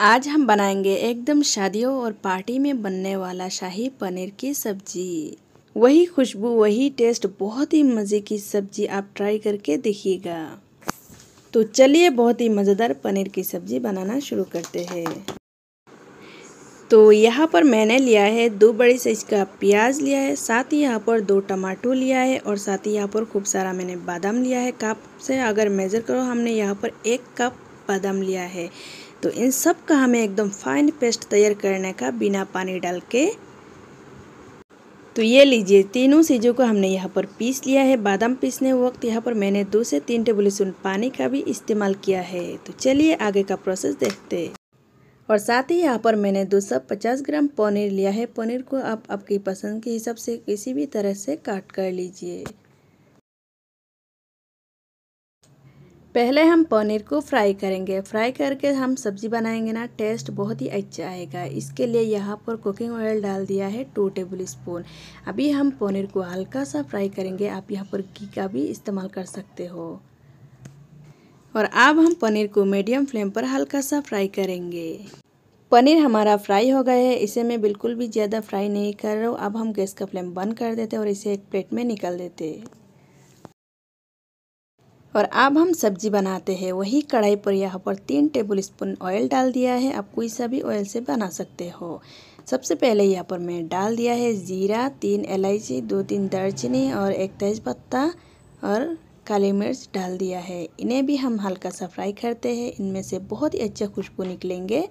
आज हम बनाएंगे एकदम शादियों और पार्टी में बनने वाला शाही पनीर की सब्जी वही खुशबू वही टेस्ट बहुत ही मज़े की सब्जी आप ट्राई करके देखिएगा तो चलिए बहुत ही मज़ेदार पनीर की सब्ज़ी बनाना शुरू करते हैं तो यहाँ पर मैंने लिया है दो बड़ी साइज़ का प्याज लिया है साथ ही यहाँ पर दो टमाटो लिया है और साथ ही यहाँ पर खूब सारा मैंने बादाम लिया है कप से अगर मेज़र करो हमने यहाँ पर एक कप बादाम लिया है तो इन सब का हमें एकदम फाइन पेस्ट तैयार करने का बिना पानी डाल के तो ये लीजिए तीनों चीज़ों को हमने यहाँ पर पीस लिया है बादाम पीसने वक्त यहाँ पर मैंने दो से तीन टेबल स्पून पानी का भी इस्तेमाल किया है तो चलिए आगे का प्रोसेस देखते और साथ ही यहाँ पर मैंने दो सौ पचास ग्राम पनीर लिया है पनीर को आप आपकी पसंद के हिसाब से किसी भी तरह से काट कर लीजिए पहले हम पनीर को फ्राई करेंगे फ्राई करके हम सब्ज़ी बनाएंगे ना टेस्ट बहुत ही अच्छा आएगा इसके लिए यहाँ पर कुकिंग ऑयल डाल दिया है टू टेबल स्पून अभी हम पनीर को हल्का सा फ्राई करेंगे आप यहाँ पर घी का भी इस्तेमाल कर सकते हो और अब हम पनीर को मीडियम फ्लेम पर हल्का सा फ्राई करेंगे पनीर हमारा फ्राई हो गया है इसे मैं बिल्कुल भी ज़्यादा फ्राई नहीं कर रहा हूँ अब हम गैस का फ्लेम बंद कर देते और इसे एक प्लेट में निकाल देते और अब हम सब्जी बनाते हैं वही कढ़ाई पर यहाँ पर तीन टेबल स्पून ऑयल डाल दिया है आप कोई सा भी ऑयल से बना सकते हो सबसे पहले यहाँ पर मैं डाल दिया है ज़ीरा तीन इलायची दो तीन दालचीनी और एक तेज पत्ता और काली मिर्च डाल दिया है इन्हें भी हम हल्का सा फ्राई करते हैं इनमें से बहुत ही अच्छा खुशबू निकलेंगे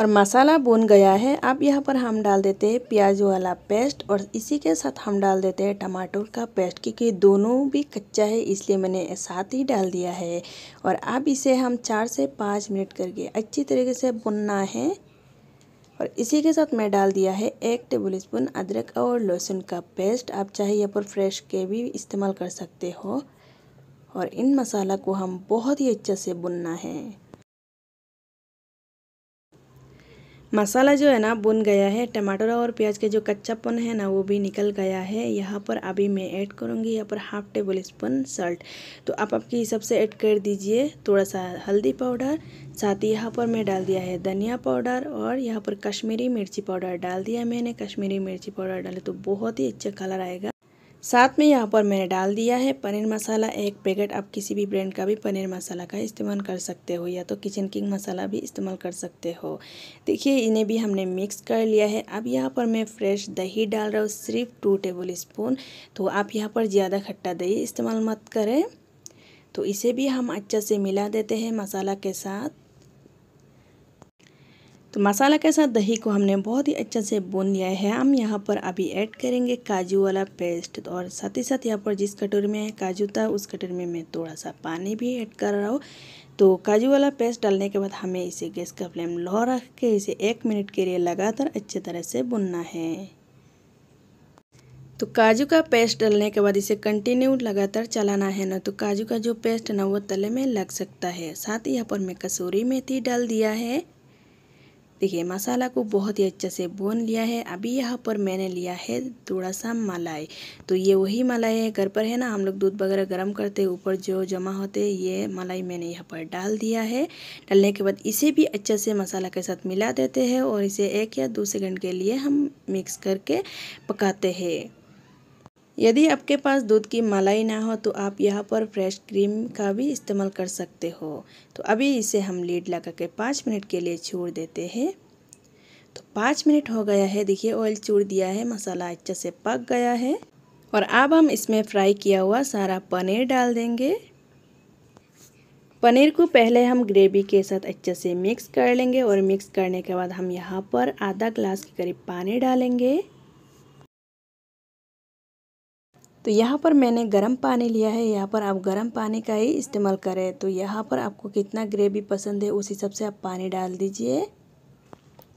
और मसाला बुन गया है अब यहाँ पर हम डाल देते हैं प्याज वाला पेस्ट और इसी के साथ हम डाल देते हैं टमाटर का पेस्ट क्योंकि दोनों भी कच्चा है इसलिए मैंने साथ ही डाल दिया है और अब इसे हम चार से पाँच मिनट करके अच्छी तरीके से बुनना है और इसी के साथ मैं डाल दिया है एक टेबल स्पून अदरक और लहसुन का पेस्ट आप चाहे यहाँ पर फ्रेश के भी इस्तेमाल कर सकते हो और इन मसाला को हम बहुत ही अच्छे से बुनना है मसाला जो है ना बुन गया है टमाटर और प्याज के जो कच्चापन है ना वो भी निकल गया है यहाँ पर अभी मैं ऐड करूँगी यहाँ पर हाफ टेबल स्पून सल्ट तो आप आपके हिसाब से ऐड कर दीजिए थोड़ा सा हल्दी पाउडर साथ ही यहाँ पर मैं डाल दिया है धनिया पाउडर और यहाँ पर कश्मीरी मिर्ची पाउडर डाल दिया मैंने कश्मीरी मिर्ची पाउडर डाले तो बहुत ही अच्छा कलर आएगा साथ में यहाँ पर मैंने डाल दिया है पनीर मसाला एक पैकेट आप किसी भी ब्रांड का भी पनीर मसाला का इस्तेमाल कर सकते हो या तो किचन किंग मसाला भी इस्तेमाल कर सकते हो देखिए इन्हें भी हमने मिक्स कर लिया है अब यहाँ पर मैं फ्रेश दही डाल रहा हूँ सिर्फ टू टेबल स्पून तो आप यहाँ पर ज़्यादा खट्टा दही इस्तेमाल मत करें तो इसे भी हम अच्छा से मिला देते हैं मसाला के साथ तो मसाला के साथ दही को हमने बहुत ही अच्छे से बुन लिया है हम यहाँ पर अभी ऐड करेंगे काजू वाला पेस्ट और साथ ही साथ यहाँ पर जिस कटोरी में काजू था उस कटोरी में मैं थोड़ा सा पानी भी ऐड कर रहा हूँ तो काजू वाला पेस्ट डालने के बाद हमें इसे गैस का फ्लेम लो रख के इसे एक मिनट के लिए लगातार अच्छे तरह से बुनना है तो काजू का पेस्ट डालने के बाद इसे कंटिन्यू लगातार चलाना है ना तो काजू का जो पेस्ट है ना वो तले में लग सकता है साथ ही यहाँ पर मैं कसूरी मेथी डाल दिया है देखिए मसाला को बहुत ही अच्छे से भून लिया है अभी यहाँ पर मैंने लिया है थोड़ा सा मलाई तो ये वही मलाई है घर पर है ना हम लोग दूध वगैरह गर्म करते ऊपर जो जमा होते ये मलाई मैंने यहाँ पर डाल दिया है डालने के बाद इसे भी अच्छे से मसाला के साथ मिला देते हैं और इसे एक या दो सेकेंड के लिए हम मिक्स करके पकाते हैं यदि आपके पास दूध की मलाई ना हो तो आप यहाँ पर फ्रेश क्रीम का भी इस्तेमाल कर सकते हो तो अभी इसे हम लीड लगा के पाँच मिनट के लिए छोड़ देते हैं तो पाँच मिनट हो गया है देखिए ऑयल चूड़ दिया है मसाला अच्छे से पक गया है और अब हम इसमें फ्राई किया हुआ सारा पनीर डाल देंगे पनीर को पहले हम ग्रेवी के साथ अच्छे से मिक्स कर लेंगे और मिक्स करने के बाद हम यहाँ पर आधा ग्लास के करीब पानी डालेंगे तो यहाँ पर मैंने गर्म पानी लिया है यहाँ पर आप गर्म पानी का ही इस्तेमाल करें तो यहाँ पर आपको कितना ग्रेवी पसंद है उस हिसाब से आप पानी डाल दीजिए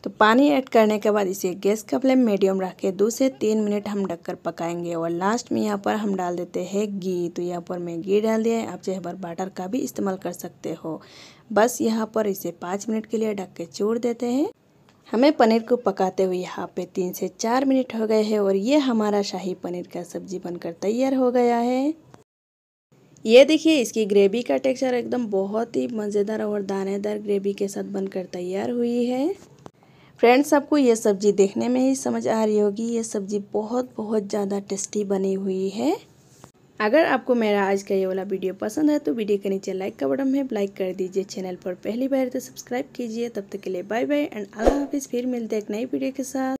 तो पानी ऐड करने के बाद इसे गैस का फ्लेम मीडियम रख के दो से तीन मिनट हम ढककर पकाएंगे और लास्ट में यहाँ पर हम डाल देते हैं घी तो यहाँ पर मैं घी डाल दिया है आप चाहे पर बाटर का भी इस्तेमाल कर सकते हो बस यहाँ पर इसे पाँच मिनट के लिए ढक के छोड़ देते हैं हमें पनीर को पकाते हुए यहाँ पे तीन से चार मिनट हो गए हैं और ये हमारा शाही पनीर का सब्जी बनकर तैयार हो गया है ये देखिए इसकी ग्रेवी का टेक्सचर एकदम बहुत ही मज़ेदार और दानेदार ग्रेवी के साथ बनकर तैयार हुई है फ्रेंड्स आपको ये सब्ज़ी देखने में ही समझ आ रही होगी ये सब्ज़ी बहुत बहुत ज़्यादा टेस्टी बनी हुई है अगर आपको मेरा आज का ये वाला वीडियो पसंद है तो वीडियो के नीचे लाइक का बटन है लाइक कर दीजिए चैनल पर पहली बार तो सब्सक्राइब कीजिए तब तक के लिए बाय बाय एंड अल्लाह हाफिज़ फिर मिलते हैं एक नई वीडियो के साथ